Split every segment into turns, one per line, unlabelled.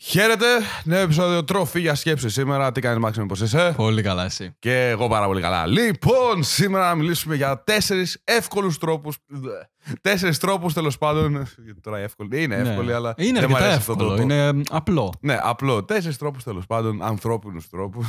Χαίρετε, νέο επεισόδιο τρόφι για σκέψη σήμερα. Τι κάνεις Μάξιμο, πώς είσαι. Πολύ καλά, εσύ. Και εγώ πάρα πολύ καλά. Λοιπόν, σήμερα να μιλήσουμε για τέσσερις εύκολους τρόπους. Τέσσερις τρόπους τέλος πάντων. Τώρα εύκολη. Είναι εύκολη, ναι. αλλά. Είναι δεν αρκετά εύκολο. Αυτό το είναι απλό. Ναι, απλό. Τέσσερις τρόπους τέλος πάντων, ανθρώπινους τρόπους.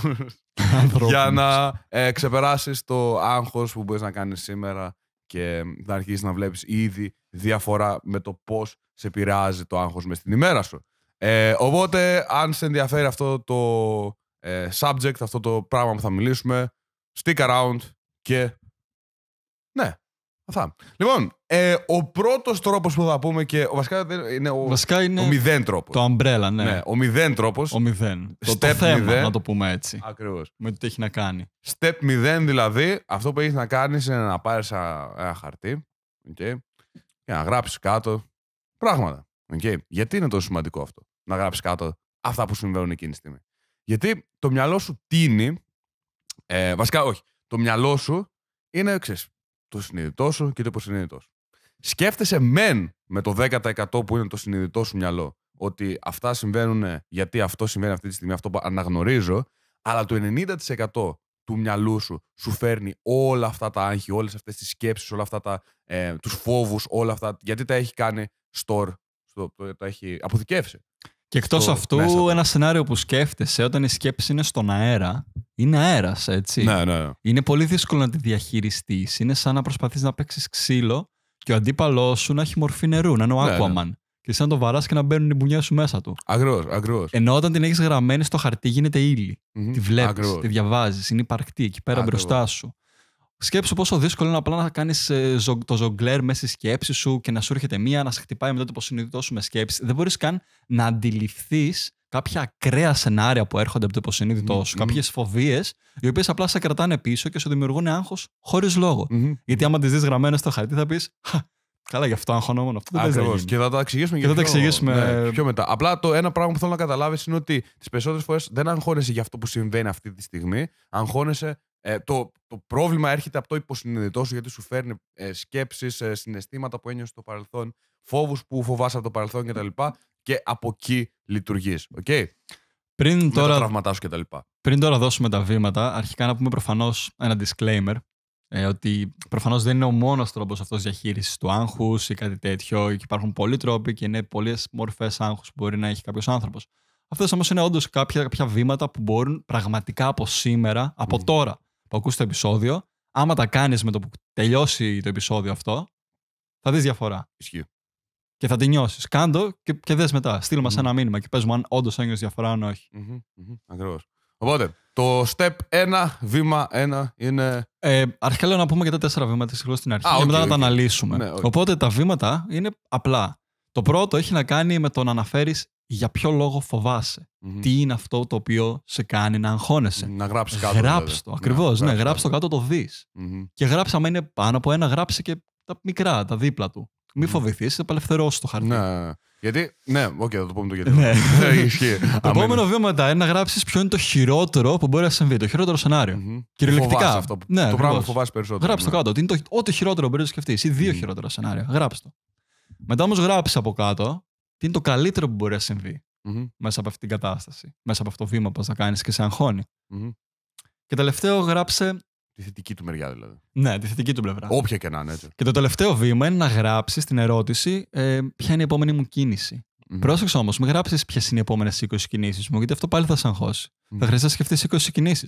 για να ε, ξεπεράσεις το άγχος που μπορείς να κάνεις σήμερα και να αρχίσεις να βλέπεις ήδη διαφορά με το πώς σε επηρεάζει το άγχος μες στην ημέρα σου. Ε, οπότε, αν σε ενδιαφέρει αυτό το ε, subject, αυτό το πράγμα που θα μιλήσουμε, stick around και. Ναι, αυτά. Λοιπόν, ε, ο πρώτος τρόπος που θα πούμε και. Ο βασικά είναι ο, βασικά είναι
μηδέν τρόπος. Το umbrella, ναι. ναι ο μηδέν τρόπος. Ο μηδέν. Το, το θέμα, να το πούμε έτσι. Ακριβώς. Με το τι έχει να κάνει.
Step 0 δηλαδή, αυτό που έχεις να κάνεις είναι να πάρεις ένα χαρτί. Okay, και να γράψεις κάτω πράγματα. Okay. Γιατί είναι τόσο σημαντικό αυτό, να γράψεις κάτω αυτά που συμβαίνουν εκείνη τη στιγμή. Γιατί το μυαλό σου τίνει. Ε, βασικά, όχι. Το μυαλό σου είναι εξής. το συνειδητό σου και το υποσυνειδητό σου. Σκέφτεσαι μεν με το 10% που είναι το συνειδητό σου μυαλό ότι αυτά συμβαίνουν ε, γιατί αυτό συμβαίνει αυτή τη στιγμή, αυτό που αναγνωρίζω, αλλά το 90% του μυαλού σου σου φέρνει όλα αυτά τα άγχη, όλες αυτές τις σκέψεις, όλα αυτά τα, ε, τους φόβους, όλα αυτά, γιατί τα έχει κάνει store το, το, το έχει αποθηκεύσει.
Και εκτός αυτού, ένα σενάριο που σκέφτεσαι όταν η σκέψη είναι στον αέρα, είναι αέρας, έτσι. Ναι, ναι, ναι, Είναι πολύ δύσκολο να τη διαχειριστείς. Είναι σαν να προσπαθείς να παίξεις ξύλο και ο αντίπαλός σου να έχει μορφή νερού, να είναι ο ναι, ναι. Aquaman. Και σαν να το βαράς και να μπαίνουν οι μπουνιές σου μέσα του. Αγρό, αγρό. Ενώ όταν την έχεις γραμμένη στο χαρτί, γίνεται ύλη. Mm-hmm. Τη βλέπεις, τη διαβάζεις, είναι υπαρκτή εκεί πέρα Ακριβώς. μπροστά σου. Σκέψου πόσο δύσκολο είναι απλά να κάνεις ε, το ζογκλέρ μέσα στη σκέψη σου και να σου έρχεται μία, να σε χτυπάει μετά το υποσυνείδητό σου με σκέψη. Δεν μπορείς καν να αντιληφθείς κάποια ακραία σενάρια που έρχονται από το υποσυνείδητό mm-hmm. σου, κάποιες φοβίες, οι οποίες απλά σε κρατάνε πίσω και σου δημιουργούν άγχος χωρίς λόγο. Mm-hmm. Γιατί άμα τις δεις γραμμένες στο χαρτί, θα πεις Καλά, γι' αυτό αγχωνόμουν. Αυτό δεν Ακριβώς. Και
θα τα εξηγήσουμε και, και θα πιο, τα εξηγήσουμε... Ναι,
πιο μετά. Απλά το ένα πράγμα που
θέλω να καταλάβεις είναι ότι τις περισσότερες φορές δεν αγχώνεσαι για αυτό που συμβαίνει αυτή τη στιγμή. Αγχώνεσαι ε, το, το πρόβλημα έρχεται από το υποσυνειδητός σου γιατί σου φέρνει ε, σκέψεις, ε, συναισθήματα που ένιωσες στο παρελθόν, φόβους που φοβάσαι από το παρελθόν κτλ. Και, και από εκεί λειτουργείς. Okay? Πριν Με τώρα, τα τραύματά σου κτλ.
Πριν τώρα δώσουμε τα βήματα, αρχικά να πούμε προφανώς ένα disclaimer. Ε, ότι προφανώς δεν είναι ο μόνος τρόπος αυτός διαχείρισης του άγχους ή κάτι τέτοιο. Και υπάρχουν πολλοί τρόποι και είναι πολλές μορφές άγχους που μπορεί να έχει κάποιος άνθρωπος. Αυτές όμως είναι όντως κάποια, κάποια βήματα που μπορούν πραγματικά από σήμερα, από τώρα, που ακούσει το επεισόδιο, άμα τα κάνεις με το που τελειώσει το επεισόδιο αυτό, θα δεις διαφορά. Ισχύει. Και θα την νιώσεις. Κάντο και, και δες μετά. Στείλ μας ένα μήνυμα και παίζουμε αν όντως ένιωσες διαφορά, αν όχι. Ακριβώς. Οπότε, το step 1, βήμα 1 είναι. Ε, αρχικά λέω να πούμε και τα τέσσερα βήματα συγχρόνω στην αρχή. Ah, μετά okay. να τα αναλύσουμε. Ναι, Οπότε τα βήματα είναι απλά. Το πρώτο έχει να κάνει με το να αναφέρεις για ποιο λόγο Τι είναι αυτό το οποίο σε κάνει να αγχώνεσαι. Να γράψεις κάτω. Γράψ δηλαδή. το, ακριβώς. Ναι, ναι το κάτω, το δεις. Και γράψα, άμα είναι πάνω από ένα, γράψε και τα μικρά, τα δίπλα του. Μη φοβηθεί, απελευθερώσει το χαρτί. Ναι. Γιατί. Ναι, οκ, okay, θα το πούμε το ναι. γιατί. Ναι, ισχύει. Το επόμενο βήμα μετά είναι να γράψεις ποιο είναι το χειρότερο που μπορεί να συμβεί, το χειρότερο σενάριο. Mm-hmm. Κυριολεκτικά. Αυτό, ναι, το πράγμα που φοβάσαι περισσότερο. Γράψε το ναι. κάτω. Τι είναι το, ό,τι χειρότερο μπορεί να σκεφτείς, ή δύο χειρότερα σενάρια. Γράψε το. Μετά όμως γράψει από κάτω τι είναι το καλύτερο που μπορεί να συμβεί mm-hmm. μέσα από αυτή την κατάσταση, μέσα από αυτό το βήμα που θα κάνεις και σε αγχώνει. Mm-hmm. Και τελευταίο, γράψε.
Τη θετική του μεριά, δηλαδή.
Ναι, τη θετική του πλευρά. Όποια και να είναι. Έτσι. Και το τελευταίο βήμα είναι να γράψεις την ερώτηση ε, ποια είναι η επόμενη μου κίνηση. Mm-hmm. Πρόσεξε όμως, μην γράψεις ποιες είναι οι επόμενες 20 κινήσεις μου, γιατί αυτό πάλι θα σε αγχώσει. Mm-hmm. Θα χρειαστείς να σκεφτείς 20 κινήσει.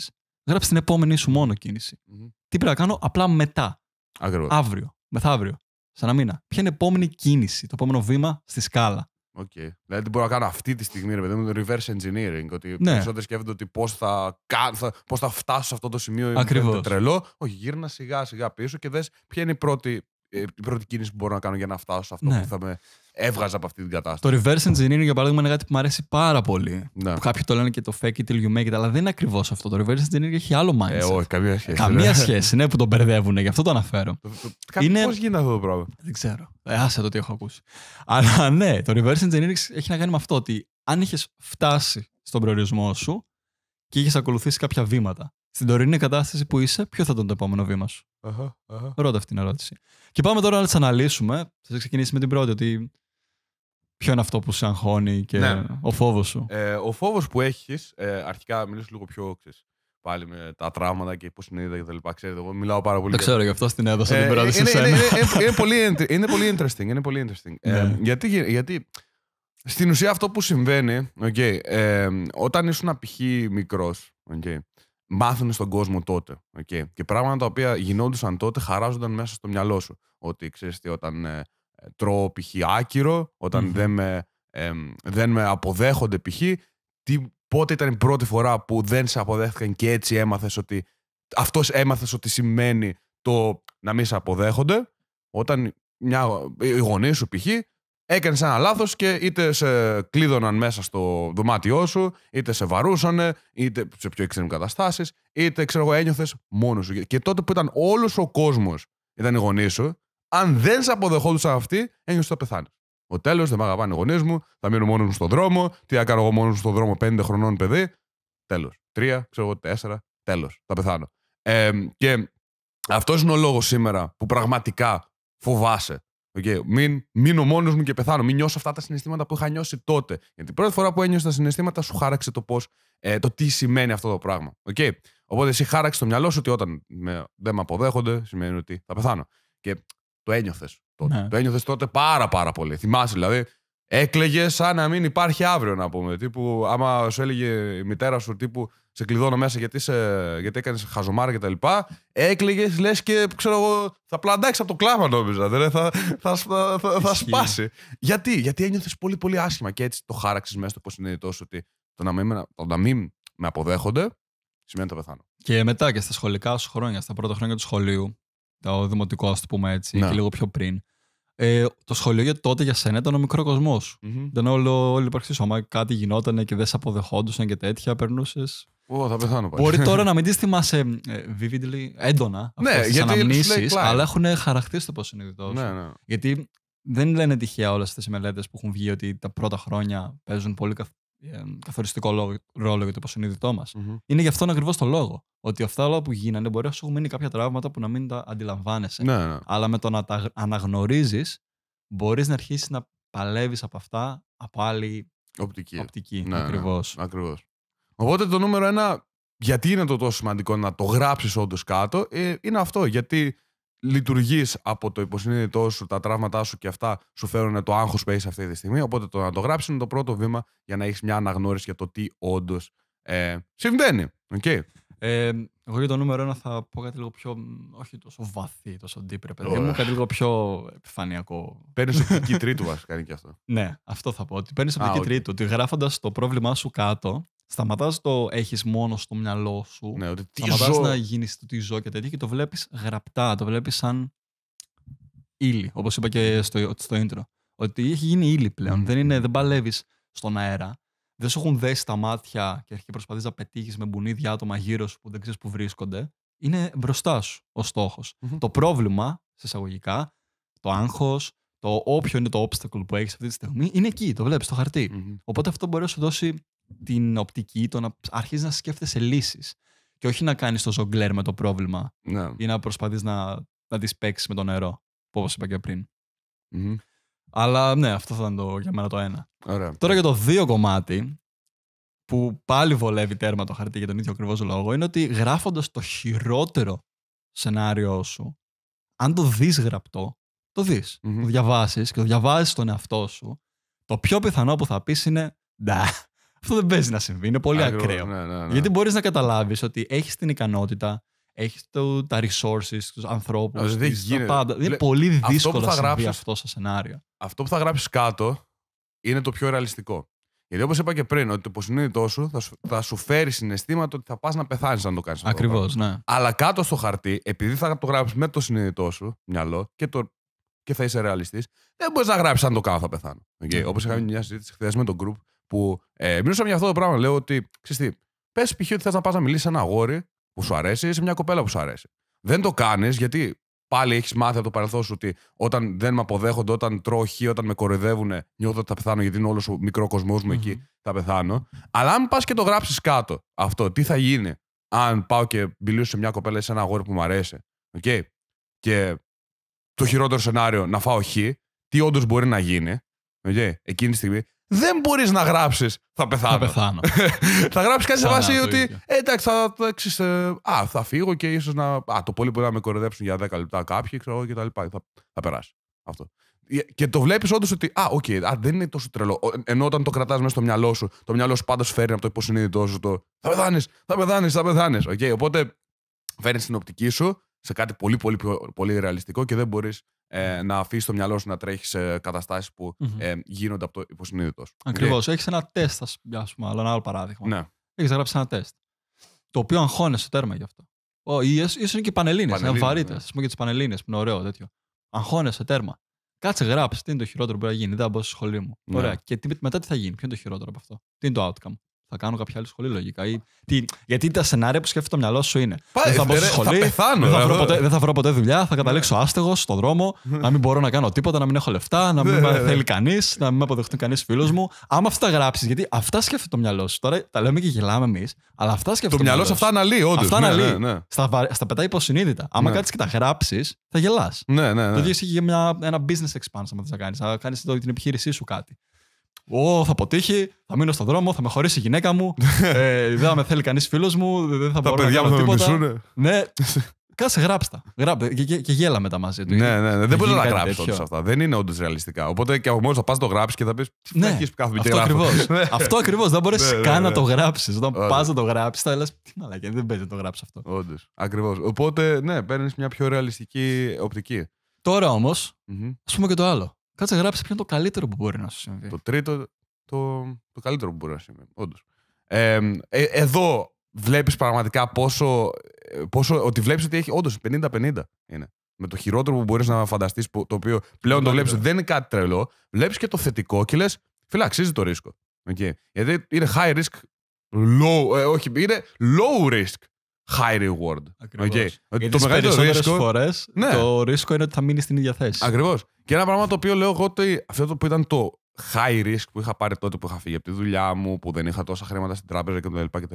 Γράψεις την επόμενη σου μόνο κίνηση. Mm-hmm. Τι πρέπει να κάνω απλά μετά. Ακριβώς. Αύριο, μεθαύριο, Σαν ένα μήνα. Ποια είναι η επόμενη κίνηση, το επόμενο βήμα στη σκάλα.
Okay. Δηλαδή μπορώ να κάνω αυτή τη στιγμή, ρε παιδί μου, το reverse engineering. Ότι ναι. περισσότεροι σκέφτονται ότι πώς θα, θα, πώς θα φτάσω σε αυτό το σημείο. το Τρελό. Όχι, γύρνα σιγά σιγά πίσω και δες ποια είναι η πρώτη ε, η πρώτη κίνηση που μπορώ να κάνω για να φτάσω σε αυτό ναι. που θα με έβγαζα από αυτή την κατάσταση. Το reverse
engineering, για παράδειγμα, είναι κάτι που μου αρέσει πάρα πολύ. Ναι. κάποιοι το λένε και το fake it till you make it, αλλά δεν είναι ακριβώς αυτό. Το reverse engineering έχει άλλο ε, mindset. Ε, όχι, καμία σχέση. Καμία σχέση, ναι, που τον μπερδεύουν, γι' αυτό το αναφέρω. Πώς γίνεται αυτό το πράγμα. Δεν ξέρω. Ε, άσε το τι έχω ακούσει. αλλά ναι, το reverse engineering έχει να κάνει με αυτό ότι αν είχες φτάσει στον προορισμό σου και είχες ακολουθήσει κάποια βήματα. Στην τωρινή κατάσταση που είσαι, ποιο θα ήταν το επόμενο βήμα σου.
Uh-huh, uh-huh.
ρωτα αυτή την ερώτηση. Και πάμε τώρα να τις αναλύσουμε. Θα ξεκινήσει με την πρώτη, ότι ποιο είναι αυτό που σε αγχώνει και ναι. ο φόβος σου.
Ε, ο φόβος που έχεις, ε, αρχικά μιλήσω λίγο πιο ξέρεις, πάλι με τα τραύματα και πώς είναι και τα λοιπά. Ξέρετε, εγώ μιλάω πάρα πολύ. Το ξέρω, γι' αυτό στην έδωσα την ε, πρώτη ε, σε ε, σένα. Είναι, πολύ, είναι πολύ interesting. Είναι πολύ interesting. Ναι. γιατί, γιατί στην ουσία αυτό που συμβαίνει, okay, ε, όταν ήσουν π.χ. μικρός, okay, μάθουν στον κόσμο τότε. Okay. Και πράγματα τα οποία γινόντουσαν τότε χαράζονταν μέσα στο μυαλό σου. Ότι ξέρεις, τι, όταν ε, τρώω π.χ. άκυρο, δεν, με, δεν με αποδέχονται π.χ. Τι, πότε ήταν η πρώτη φορά που δεν σε αποδέχτηκαν και έτσι έμαθες ότι αυτός έμαθες ότι σημαίνει το να μην σε αποδέχονται. Όταν μια, οι γονείς σου π.χ έκανες ένα λάθος και είτε σε κλείδωναν μέσα στο δωμάτιό σου, είτε σε βαρούσανε, είτε σε πιο εξtreme καταστάσεις, είτε ξέρω εγώ ένιωθες μόνος σου. Και τότε που ήταν όλος ο κόσμος ήταν οι γονείς σου, αν δεν σε αποδεχόντουσαν αυτοί, ένιωσες ότι θα πεθάνεις. Ο τέλος, δεν με αγαπάνε οι γονείς μου, θα μείνω μόνος μου στον δρόμο. Τι έκανα εγώ μόνος μου στον δρόμο πέντε χρονών παιδί. Τέλος. Τρία, ξέρω εγώ, τέσσερα. Τέλος. Θα πεθάνω. Ε, και αυτός είναι ο λόγος σήμερα που πραγματικά φοβάσαι Okay. Μην μείνω μόνος μου και πεθάνω. Μην νιώσω αυτά τα συναισθήματα που είχα νιώσει τότε. Γιατί πρώτη φορά που ένιωσε τα συναισθήματα σου χάραξε το, πώς, ε, το τι σημαίνει αυτό το πράγμα. Okay. Οπότε εσύ χάραξε το μυαλό σου ότι όταν με, δεν με αποδέχονται σημαίνει ότι θα πεθάνω. Και το ένιωθες τότε. Ναι. Το ένιωθες τότε πάρα πάρα πολύ. Θυμάσαι δηλαδή. Έκλεγε σαν να μην υπάρχει αύριο, να πούμε. Τύπου, άμα σου έλεγε η μητέρα σου, τύπου, σε κλειδώνω μέσα γιατί, σε, γιατί έκανες χαζομάρα κτλ. Έκλαιγες, λες και ξέρω εγώ, θα πλαντάξεις από το κλάμα νόμιζα. Δεν, θα, θα, θα, σπάσει. γιατί, γιατί ένιωθες πολύ πολύ άσχημα και έτσι το χάραξες μέσα στο υποσυνείδητό σου ότι το να μην, το να μην με αποδέχονται σημαίνει ότι θα πεθάνω.
Και μετά και στα σχολικά σου χρόνια, στα πρώτα χρόνια του σχολείου, το δημοτικό ας το πούμε έτσι, ναι. και λίγο πιο πριν. Ε, το σχολείο για τότε για σένα ήταν ο μικρό κοσμό. Ήταν όλο, όλη η ύπαρξή σου. κάτι γινόταν και δεν σε αποδεχόντουσαν και τέτοια, περνούσες Ω, θα πεθάνω Μπορεί τώρα να μην τις θυμάσαι ε, vividly, έντονα ναι, τι αναμνήσει, αλλά έχουν χαρακτήσει το είναι ναι, ναι. Γιατί δεν λένε τυχαία όλες αυτές οι μελέτες που έχουν βγει ότι τα πρώτα χρόνια παίζουν πολύ καθ... Ε, καθοριστικό ρόλο για το είναι μα. Mm-hmm. Είναι γι' αυτόν ακριβώς το λόγο. Ότι αυτά όλα που γίνανε μπορεί να σου έχουν μείνει κάποια τραύματα που να μην τα αντιλαμβάνεσαι. Ναι, ναι. Αλλά με το να τα αναγνωρίζεις, μπορείς να αρχίσεις να παλεύεις από αυτά από άλλη οπτική. οπτική
ναι, ναι. Οπότε το νούμερο ένα, γιατί είναι το τόσο σημαντικό να το γράψεις όντως κάτω, ε, είναι αυτό. Γιατί λειτουργείς από το υποσυνείδητό σου, τα τραύματά σου και αυτά σου φέρουν το άγχος που έχεις αυτή τη στιγμή. Οπότε το να το γράψεις είναι το πρώτο βήμα για να έχεις μια αναγνώριση για το τι όντως ε, συμβαίνει. Okay.
Ε, εγώ για το νούμερο ένα θα πω κάτι λίγο πιο. Όχι τόσο βαθύ, τόσο deep, παιδί μου. Κάτι λίγο πιο επιφανειακό. Παίρνεις την τρίτου, βασικά κάνει και αυτό. ναι, αυτό θα πω. Ότι παίρνεις από την τρίτου. Ότι γράφοντας το πρόβλημά σου κάτω, Σταματάς το έχεις μόνο στο μυαλό σου. Ναι, ότι Σταματάς να γίνεις το τι ζω και τέτοια και το βλέπεις γραπτά. Το βλέπεις σαν ύλη. όπως είπα και στο, στο intro. Ότι έχει γίνει ύλη πλέον. Δεν, είναι, mm. δεν παλεύεις στον αέρα. Δεν σου έχουν δέσει τα μάτια και προσπαθείς να πετύχεις με μπουνίδια άτομα γύρω σου που δεν ξέρεις που βρίσκονται. Είναι μπροστά σου ο στοχο mm-hmm. Το πρόβλημα, σε εισαγωγικά, το άγχος, το όποιο είναι το obstacle που έχεις αυτή τη στιγμή, είναι εκεί. Το βλέπεις στο χαρτι mm-hmm. Οπότε αυτό μπορεί να σου δώσει την οπτική, το να αρχίζεις να σκέφτεσαι λύσεις. Και όχι να κάνεις το ζογκλέρ με το πρόβλημα ναι. ή να προσπαθείς να, να τις παίξεις με το νερό, όπως είπα και πριν. Αλλά ναι, αυτό θα ήταν το, για μένα το ένα. Τώρα για το δύο κομμάτι, που πάλι βολεύει τέρμα το χαρτί για τον ίδιο ακριβώς λόγο, είναι ότι γράφοντας το χειρότερο σενάριό σου, αν το δεις γραπτό, το δεις. Το διαβάσεις και το διαβάζεις στον εαυτό σου, το πιο πιθανό που θα πεις είναι. Ντα, αυτό δεν παίζει να συμβεί. Είναι πολύ Ακριβώς, ακραίο. Ναι, ναι, ναι. Γιατί μπορείς να καταλάβεις ότι έχεις την ικανότητα, έχεις τα resources, τους ανθρώπους. Δεν γίνεται. Πάντα. Λε, είναι πολύ δύσκολο να συμβεί αυτό
σε σενάριο. Αυτό που θα γράψεις κάτω είναι το πιο ρεαλιστικό. Γιατί όπως είπα και πριν, ότι το υποσυνείδητό σου θα σου, θα σου φέρει συναισθήματα ότι θα πας να πεθάνεις αν το κάνεις αυτό. Ακριβώ, ναι. Αλλά κάτω στο χαρτί, επειδή θα το γράψεις με το συνείδητό σου μυαλό και, το, και θα είσαι ρεαλιστής, δεν μπορείς να γράψεις αν το κάνω θα πεθάνω. Okay. Mm. Όπως είχαμε μια συζήτηση χθες με τον group που ε, μιλούσαμε για αυτό το πράγμα. Λέω ότι ξέρεις τι, πες π.χ. ότι θες να πας να μιλήσεις σε ένα αγόρι που σου αρέσει ή σε μια κοπέλα που σου αρέσει. Δεν το κάνεις γιατί πάλι έχεις μάθει από το παρελθόν σου ότι όταν δεν με αποδέχονται, όταν τρώω χ, όταν με κοροϊδεύουν, νιώθω ότι θα πεθάνω γιατί είναι όλος ο μικρός κοσμός μου εκεί, θα πεθάνω. Αλλά αν πας και το γράψεις κάτω αυτό, τι θα γίνει αν πάω και μιλήσω σε μια κοπέλα ή σε ένα αγόρι που μου αρέσει. Okay. Και το χειρότερο σενάριο να φάω χ, τι όντως μπορεί να γίνει okay, εκείνη τη στιγμή δεν μπορείς να γράψεις. Θα πεθάνω. Θα, πεθάνω. θα γράψεις κάτι σε βάση ότι. Ε, εντάξει, θα, ε, α, θα φύγω και ίσως να. Α, το πολύ μπορεί να με κοροϊδέψουν για 10 λεπτά κάποιοι, ξέρω και τα λοιπά. Θα, θα περάσει. Αυτό. Ε, και το βλέπεις όντως ότι. Α, οκ, okay, δεν είναι τόσο τρελό. Ενώ όταν το κρατάς μέσα στο μυαλό σου, το μυαλό σου πάντα σου φέρνει από το υποσυνείδητό σου το. Θα πεθάνεις, θα πεθάνεις, θα πεθάνεις. Okay, οπότε φέρνεις την οπτική σου σε κάτι πολύ, πολύ, πολύ, ρεαλιστικό και δεν μπορείς ε, ναι. να αφήσεις το μυαλό σου να τρέχει σε καταστάσεις που mm-hmm. ε, γίνονται από το υποσυνείδητος.
Ακριβώς. Και... Έχεις ένα τεστ, ας πούμε, αλλά ένα άλλο παράδειγμα. Ναι. Έχεις γράψει ένα τεστ. Το οποίο αγχώνεσαι στο τέρμα γι' αυτό. σω είναι και οι πανελίνε, βαρύτε. Ας πούμε και τις πανελίνε που είναι ωραίο τέτοιο. Αγχώνεσαι τέρμα. Κάτσε, γράψει. Τι είναι το χειρότερο που μπορεί να γίνει. Δεν θα μπω στο σχολείο μου. Ναι. Ωραία. Και μετά τι θα γίνει. Ποιο είναι το χειρότερο από αυτό. Τι είναι το outcome. Θα κάνω κάποια άλλη σχολή, λογικά. Ή, τι, γιατί τα σενάρια που σκέφτεται το μυαλό σου είναι. Πάει, δεν θα μπω στη σχολή. Θα πεθάνω, δεν, θα βρω ποτέ, δεν θα βρω ποτέ δουλειά. Θα καταλήξω ναι. άστεγος στον δρόμο. Ναι. να μην μπορώ να κάνω τίποτα, να μην έχω λεφτά, να ναι, μην με ναι, θέλει κανείς, να μην με αποδεχτεί κανείς φίλος μου. Άμα αυτά γράψεις, γιατί αυτά σκέφτεται το μυαλό σου. Τώρα τα λέμε και γελάμε εμείς, αλλά αυτά σκέφτεται. Το, το μυαλό σου αυτά αναλύει, όντως. Αυτά αναλύει. Ναι, στα, στα πετάει υποσυνείδητα. Άμα κάτσεις και τα γράψεις, θα γελάς. Το ίδιο ισχύει για ένα business expansion, αν θα κάνει. Θα κάνει την επιχείρησή σου κάτι. Ω, θα αποτύχει, θα μείνω στον δρόμο, θα με χωρίσει η γυναίκα μου. ε, δεν θα με θέλει κανείς φίλος μου, δεν θα μπορώ παιδιά να κάνω τίποτα. Ναι. Κάσε, γράψτα. Γράψτε. Και, και, και γέλα μετά μαζί του. Ναι, ναι, ναι. Δεν μπορείς να γράψει όλα αυτά.
Δεν είναι όντως ρεαλιστικά. Οπότε και μόνος θα πας το γράψεις και θα πεις. Ναι, που κάθομαι και αυτό ακριβώς. Ναι. Δεν μπορείς ναι, ναι, καν να το γράψεις. Όταν πας να
το γράψεις, θα λες. Τι μαλακιά, δεν παίζει να το γράψει αυτό. Όντως. Ακριβώς.
Οπότε, ναι, παίρνεις μια πιο ρεαλιστική οπτική. Τώρα όμως, ας πούμε και το
άλλο. Κάτσε γράψεις ποιο είναι το καλύτερο που μπορεί να σου συμβεί. Το τρίτο, το,
το καλύτερο που μπορεί να συμβεί, όντως. Ε, εδώ βλέπεις πραγματικά πόσο, ε, πόσο ότι βλέπεις ότι έχει όντως 50-50 είναι. Με το χειρότερο που μπορείς να φανταστείς, το οποίο πλέον το βλέπεις δεν είναι κάτι τρελό, βλέπεις και το θετικό και λες, φυλαξίζει το ρίσκο. Okay. Γιατί είναι high risk, low, ε, όχι, είναι low risk high reward. Okay. Γιατί το ρίσκο. φορές ναι. το
ρίσκο είναι ότι θα μείνει στην ίδια θέση. Ακριβώς.
Και ένα πράγμα το οποίο λέω εγώ ότι αυτό που ήταν το high risk που είχα πάρει τότε που είχα φύγει από τη δουλειά μου, που δεν είχα τόσα χρήματα στην τράπεζα κτλ. Και,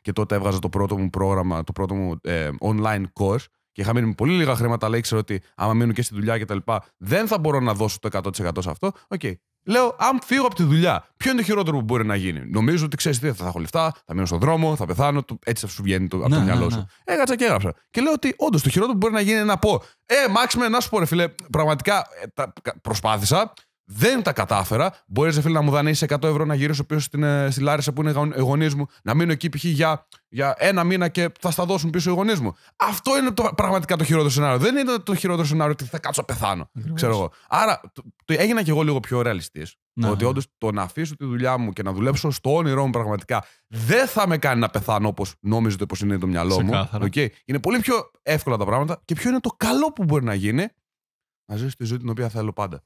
και, τότε έβγαζα το πρώτο μου πρόγραμμα, το πρώτο μου ε, online course και είχα μείνει με πολύ λίγα χρήματα, αλλά ήξερα ότι άμα μείνω και στη δουλειά κτλ. δεν θα μπορώ να δώσω το 100% σε αυτό. Οκ, okay. Λέω, αν φύγω από τη δουλειά, ποιο είναι το χειρότερο που μπορεί να γίνει. Νομίζω ότι ξέρεις τι, θα έχω λεφτά, θα μείνω στον δρόμο, θα πεθάνω. Έτσι θα σου βγαίνει το, από ναι, μυαλό ναι, σου. Έγατσα ναι. Ε, και έγραψα. Και λέω ότι όντως το χειρότερο που μπορεί να γίνει είναι να πω, Ε, Μάξιμε, να σου πω, ρε φίλε, πραγματικά ε, τα, προσπάθησα. Δεν τα κατάφερα. Μπορεί να μου δανείσει 100 ευρώ να γυρίσω πίσω στην, ε, στη Λάρισα που είναι οι ε, γονείς μου, να μείνω εκεί π.χ. Για, για ένα μήνα και θα στα δώσουν πίσω οι γονείς μου. Αυτό είναι το, πραγματικά το χειρότερο σενάριο. Δεν είναι το χειρότερο σενάριο ότι θα κάτσω πεθάνω. Ξέρω εγώ. Άρα το, το, έγινα κι εγώ λίγο πιο ρεαλιστής. Ναι, ότι ναι. όντως το να αφήσω τη δουλειά μου και να δουλέψω στο όνειρό μου πραγματικά δεν θα με κάνει να πεθάνω όπως νομίζετε πώ είναι το μυαλό μου. Okay. Είναι πολύ πιο εύκολα τα πράγματα. Και ποιο είναι το καλό που μπορεί να γίνει να ζήσω τη ζωή την οποία θέλω πάντα.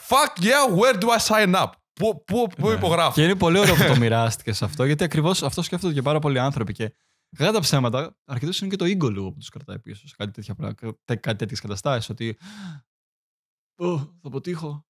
Fuck yeah, where do I sign up? Πού, πού, πού ναι. υπογράφω. Και είναι πολύ ωραίο που το μοιράστηκες αυτό, γιατί ακριβώς αυτό σκέφτονται και πάρα πολλοί άνθρωποι. Και κατά τα ψέματα, αρκετό είναι και το ego λίγο που τους κρατάει πίσω σε κάτι, τέτοια, κάτι τέτοιες καταστάσεις. Ότι θα αποτύχω,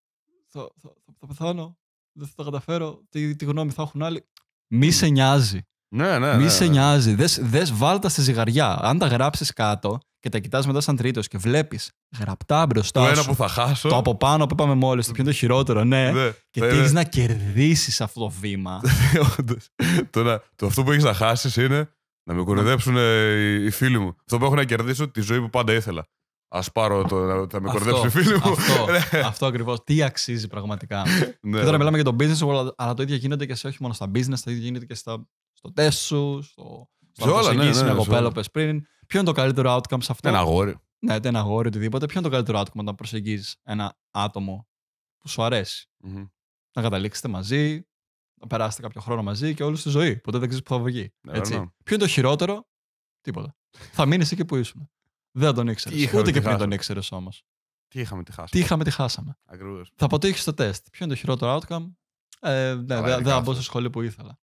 θα, θα, θα, πεθάνω, δεν θα τα καταφέρω, τι, τι γνώμη θα έχουν άλλοι. Μη σε νοιάζει. Ναι, ναι, Μη ναι, σε ναι, ναι. νοιάζει. Δες βάλτα στη ζυγαριά. Αν τα γράψεις κάτω, και τα κοιτάς μετά σαν τρίτος και βλέπεις γραπτά μπροστά σου. Το ένα που θα χάσω. Το από πάνω που είπαμε μόλις, το πιο είναι το χειρότερο, ναι. ναι και τι έχει να κερδίσεις αυτό το βήμα. Όντως.
Τώρα, το αυτό που έχεις να χάσεις είναι να με κοροϊδέψουν ε, οι φίλοι μου. Αυτό που έχω να κερδίσω τη ζωή που πάντα ήθελα. Ας πάρω το. Να με κορυδέψουν οι φίλοι μου. Αυτό,
ναι. αυτό ακριβώς. Τι αξίζει πραγματικά. Ναι. Και τώρα μιλάμε για το business, αλλά το ίδιο γίνεται και σε όχι μόνο στα business, το ίδιο γίνεται και στα, στο τεστ στο σε όλα, ναι, ναι, με πριν. Ποιο είναι το καλύτερο outcome σε αυτό. Ένα αγόρι. Ναι, ένα αγόρι, οτιδήποτε. Ποιο είναι το καλύτερο outcome όταν προσεγγίζεις ένα άτομο που σου αρεσει mm Να καταλήξετε μαζί, να περάσετε κάποιο χρόνο μαζί και όλη τη ζωή. Ποτέ δεν ξέρεις που θα βγει. Έτσι. Ποιο είναι το χειρότερο, τίποτα. θα μείνεις εκεί που ήσουν. Δεν τον ήξερες. Ούτε και πριν τον ήξερες όμως. Τι είχαμε, τη χάσαμε. Τι είχαμε, τη χάσαμε. Ακριβώς. Θα αποτύχεις το τεστ. Ποιο είναι το χειρότερο outcome. Ε, ναι, δεν θα μπω στο σχολείο που ήθελα.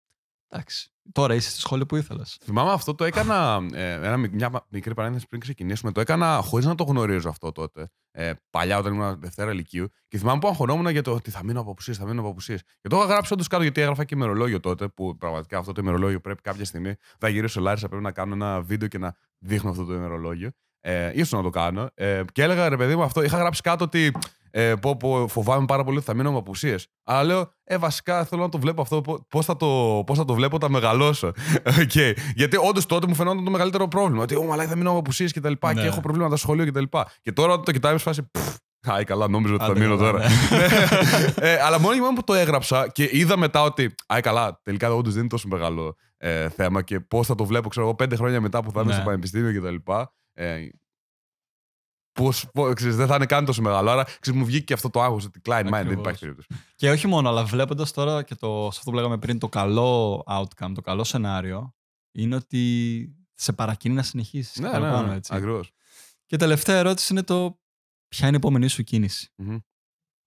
Εντάξει. Τώρα είσαι στη σχόλη που ήθελα. Θυμάμαι αυτό το έκανα. Ε, μια μικρή
παρένθεση πριν ξεκινήσουμε. Το έκανα χωρίς να το γνωρίζω αυτό τότε. Ε, παλιά, όταν ήμουν Δευτέρα Λυκείου. Και θυμάμαι που αγχωνόμουν για το ότι θα μείνω από απουσίε, θα μείνω από απουσίε. Και το είχα γράψει όντως κάτω, γιατί έγραφα και ημερολόγιο τότε. Που πραγματικά αυτό το ημερολόγιο πρέπει κάποια στιγμή. Θα γυρίσω Λάρισα, πρέπει να κάνω ένα βίντεο και να δείχνω αυτό το ημερολόγιο. Ε, να το κάνω. Ε, και έλεγα ρε παιδί μου αυτό, είχα γράψει κάτω ότι ε, πω, πω, φοβάμαι πάρα πολύ ότι θα μείνω με απουσίες. Αλλά λέω, ε, βασικά θέλω να το βλέπω αυτό. Πώς θα, το, θα το βλέπω όταν μεγαλώσω. Okay. Γιατί όντως τότε μου φαινόταν το μεγαλύτερο πρόβλημα. Ότι, ο μαλάκι θα μείνω με απουσίες και τα λοιπά. Ναι. Και έχω προβλήματα στο σχολείο και τα λοιπά. Και τώρα όταν το κοιτάμε, φάση. Χάει καλά, νόμιζα ότι θα μείνω τώρα. Ναι. Ναι. ε, αλλά μόνο και που το έγραψα και είδα μετά ότι. Α, καλά, τελικά όντως δεν είναι τόσο μεγάλο ε, θέμα και πώς θα το βλέπω, ξέρω εγώ, πέντε χρόνια μετά που θα είμαι ναι. στο πανεπιστήμιο κτλ. Ε, δεν θα είναι καν τόσο μεγάλο. Άρα μου βγήκε και αυτό το άγχος
ότι κλείνει. Mind δεν υπάρχει περίπτωση. Και όχι μόνο, αλλά βλέποντας τώρα και το, σε αυτό που λέγαμε πριν, το καλό outcome, το καλό σενάριο, είναι ότι σε παρακινεί να συνεχίσεις. Ναι, ναι, ναι, πάνω, έτσι. Ακριβώς. Και τελευταία ερώτηση είναι το ποια είναι η επόμενη σου κίνηση.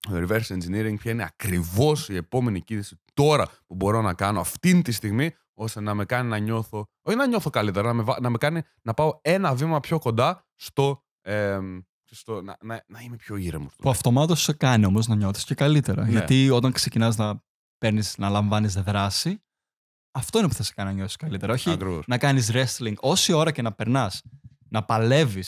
Reverse engineering, ποια είναι ακριβώς η επόμενη κίνηση τώρα που μπορώ να κάνω αυτή τη στιγμή ώστε να με κάνει να νιώθω. Όχι να νιώθω καλύτερα, να με, να με κάνει να πάω ένα βήμα
πιο κοντά στο. στο να, να, είμαι πιο ήρεμο. Που αυτομάτως σε κάνει όμως να νιώθεις και καλύτερα. Ναι. Γιατί όταν ξεκινάς να παίρνεις, να λαμβάνεις δράση, αυτό είναι που θα σε κάνει να νιώσεις καλύτερα. Όχι Ακριβώς. να κάνεις wrestling όση ώρα και να περνάς. Να παλεύεις,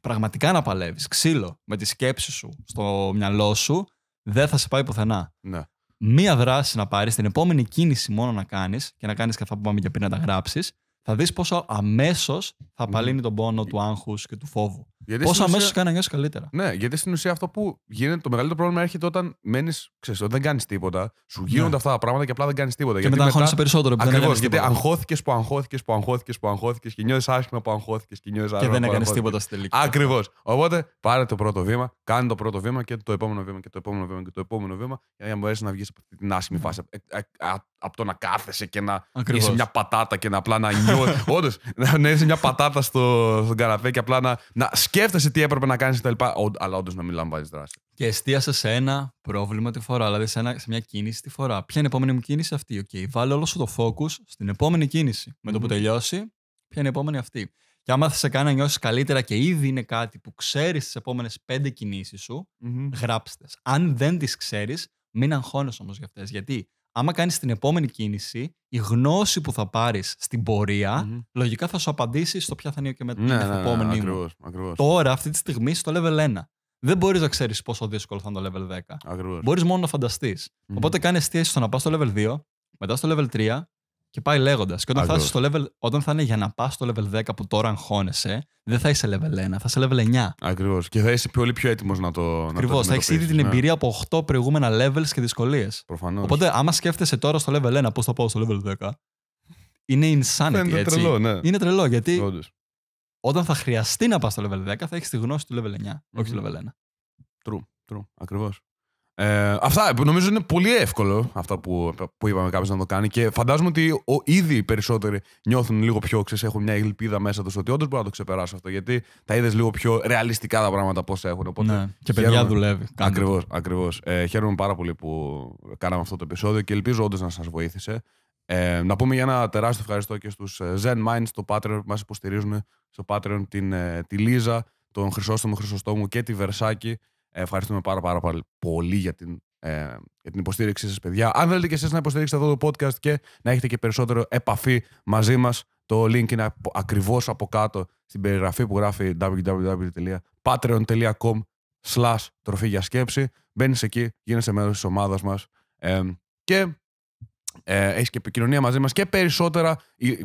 πραγματικά να παλεύεις, ξύλο, με τη σκέψη σου στο μυαλό σου, δεν θα σε πάει πουθενά. Ναι μία δράση να πάρεις, την επόμενη κίνηση μόνο να κάνεις και να κάνεις και αυτά που είπαμε και πριν να τα γράψεις, θα δεις πόσο αμέσως θα απαλύνει τον πόνο του άγχους και του φόβου. Πώς αμέσω κάνει να νιώσει καλύτερα. Ναι, γιατί στην ουσία αυτό που γίνεται, το μεγαλύτερο
πρόβλημα έρχεται όταν μένεις, ξέρεις, δεν κάνεις τίποτα. Σου ναι. γίνονται ναι. αυτά τα πράγματα και απλά δεν κάνεις τίποτα. Και γιατί μετά αγχώνεσαι περισσότερο. Ακριβώ. Γιατί αγχώθηκες που αγχώθηκες που αγχώθηκες που αγχώθηκες και νιώθεις άσχημα που αγχώθηκες και νιώθεις άσχημα. Και δεν έκανες τίποτα στη τελική. Ακριβώς. Οπότε πάρε το πρώτο βήμα, κάνε το πρώτο βήμα και το επόμενο βήμα και το επόμενο βήμα και το επόμενο βήμα για να μπορέσεις να βγεις από την άσχημη φάση. Ε, ε, από το να κάθεσαι και να είσαι μια πατάτα και να απλά να νιώθεις. Όντως, να είσαι μια πατάτα στον καραφέ και απλά να να σκέφτεσαι τι έπρεπε να κάνεις κτλ. Αλλά όντως να μην λαμβάνεις δράση.
Και εστίασε σε ένα πρόβλημα τη φορά, δηλαδή σε, ένα, σε μια κίνηση τη φορά. Ποια είναι η επόμενη μου κίνηση αυτή. Okay. Βάλω όλο σου το focus στην επόμενη Με το που τελειώσει, ποια είναι η επόμενη αυτή. Και άμα θα σε κάνει να νιώσεις καλύτερα και ήδη είναι κάτι που ξέρεις τις επόμενες πέντε κινήσεις σου, mm γράψτε. Αν δεν τις ξέρεις, μην αγχώνε όμως για αυτές. Γιατί άμα κάνεις την επόμενη κίνηση, η γνώση που θα πάρεις στην πορεια λογικά θα σου απαντήσει στο ποια θα είναι και μετά ναι, την επόμενη. Ναι, ναι
ακριβώς, Τώρα,
αυτή τη στιγμή, στο level 1. Δεν μπορείς να ξέρεις πόσο δύσκολο θα είναι το level 10. Μπορείς μόνο να φανταστει Οπότε κάνει εστίαση στο να πας στο level 2, μετά στο level 3, και πάει λέγοντας. Και όταν θα, στο level, όταν θα είναι για να πας στο level 10 που τώρα αγχώνεσαι, δεν θα είσαι level 1, θα είσαι level 9. Ακριβώς. Και θα είσαι πολύ πιο έτοιμος να το. Ακριβώς. Θα έχεις ήδη την ναι. εμπειρία από 8 προηγούμενα levels και δυσκολίες. Προφανώς. Οπότε, άμα σκέφτεσαι τώρα στο level 1, πώς θα πάω στο level 10. Είναι insanity. Είναι τρελό, ναι. Είναι τρελό γιατί. Όταν θα χρειαστεί να πας στο level 10, θα έχεις τη γνώση του level 9, mm όχι του level 1.
True, true. Ακριβώς. Ε, αυτά νομίζω είναι πολύ εύκολο αυτά που, που είπαμε κάποιος να το κάνει και φαντάζομαι ότι ο, ήδη οι περισσότεροι νιώθουν λίγο πιο ξέρεις, έχουν μια ελπίδα μέσα τους ότι όντως μπορεί να το ξεπεράσει αυτό. Γιατί τα είδες λίγο πιο ρεαλιστικά τα πράγματα πώς έχουν. Οπότε ναι, και παιδιά δουλεύει. Ακριβώς. Ακριβώς. Ε, χαίρομαι πάρα πολύ που κάναμε αυτό το επεισόδιο και ελπίζω όντως να σας βοήθησε. Ε, να πούμε για ένα τεράστιο ευχαριστώ και στους ε, Zen Minds στο Patreon που μας υποστηρίζουν στο Patreon την, ε, τη Λίζα, τον Χρυσόστομο Χρυσοστόμου και τη Βερσάκη. Ε, ευχαριστούμε πάρα, πάρα, πολύ για την, ε, για την υποστήριξή σας, παιδιά. Αν θέλετε και εσείς να υποστηρίξετε αυτό το podcast και να έχετε και περισσότερο επαφή μαζί μας, το link είναι ακριβώς από κάτω στην περιγραφή που γράφει www.patreon.com slash τροφή για σκέψη. Μπαίνεις εκεί, γίνεσαι μέλος της ομάδας μας ε, και ε, έχεις και επικοινωνία μαζί μας και περισσότερα,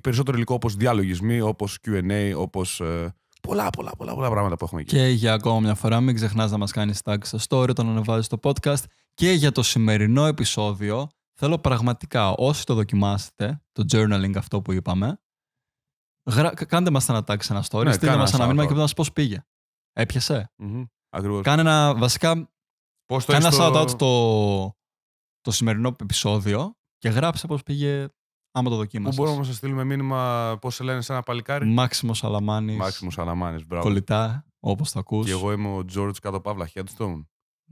περισσότερο υλικό όπως διαλογισμοί, όπως Q&A, όπως... Ε,
πολλά, πολλά, πολλά, πολλά πράγματα που έχουμε εκεί. Και για ακόμα μια φορά, μην ξεχνάς να μας κάνεις tag στο story όταν ανεβάζει το podcast. Και για το σημερινό επεισόδιο, θέλω πραγματικά όσοι το δοκιμάσετε, το journaling αυτό που είπαμε, κάντε μας ένα tag ένα story, ναι, στείλτε μας ένα μήνυμα και πείτε μα πώς πήγε. Έπιασε. Κάνε ένα, βασικά, κάνε ένα shout-out το, το σημερινό επεισόδιο και γράψε πώς πήγε
άμα το δοκίμασες. Πού μπορούμε να σας στείλουμε μήνυμα, πώς σε λένε, σε ένα παλικάρι. Μάξιμο
Αλαμάνης. Μάξιμο
Αλαμάνης, μπράβο. Κολλητά, όπως το ακούς. Και εγώ είμαι ο Τζόρτζ Κατοπαύλα, Headstone.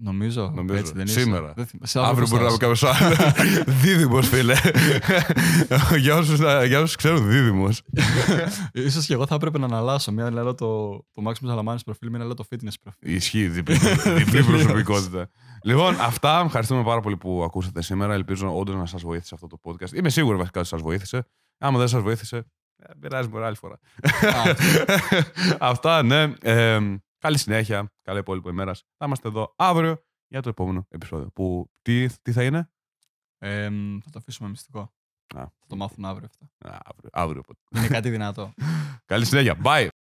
Νομίζω. Νομίζω. Σήμερα. Δεν... Αύριο μπορεί να είναι κάποιο άλλος. δίδυμος, φίλε. για, όσους για ξέρουν, δίδυμος.
σω και εγώ θα έπρεπε να αναλάσω. Μία λέω το, το Maximus Αλαμάνη προφίλ, μία λέω το fitness προφίλ. Ισχύει, διπλή, διπλή προσωπικότητα.
λοιπόν, αυτά. Ευχαριστούμε πάρα πολύ που ακούσατε σήμερα. Ελπίζω όντως να σας βοήθησε αυτό το podcast. Είμαι σίγουρο βασικά ότι σας βοήθησε. Άμα δεν σας βοήθησε, ε, πειράζει, μπορεί άλλη φορά. Αυτά, ναι. Καλή συνέχεια. Καλό υπόλοιπη ημέρας. Θα είμαστε εδώ αύριο για το επόμενο επεισόδιο. Που τι, τι θα είναι,
Θα το αφήσουμε μυστικό. Θα το μάθουμε αύριο αυτά. Α, αύριο, αύριο. Είναι κάτι δυνατό. Καλή συνέχεια. Bye.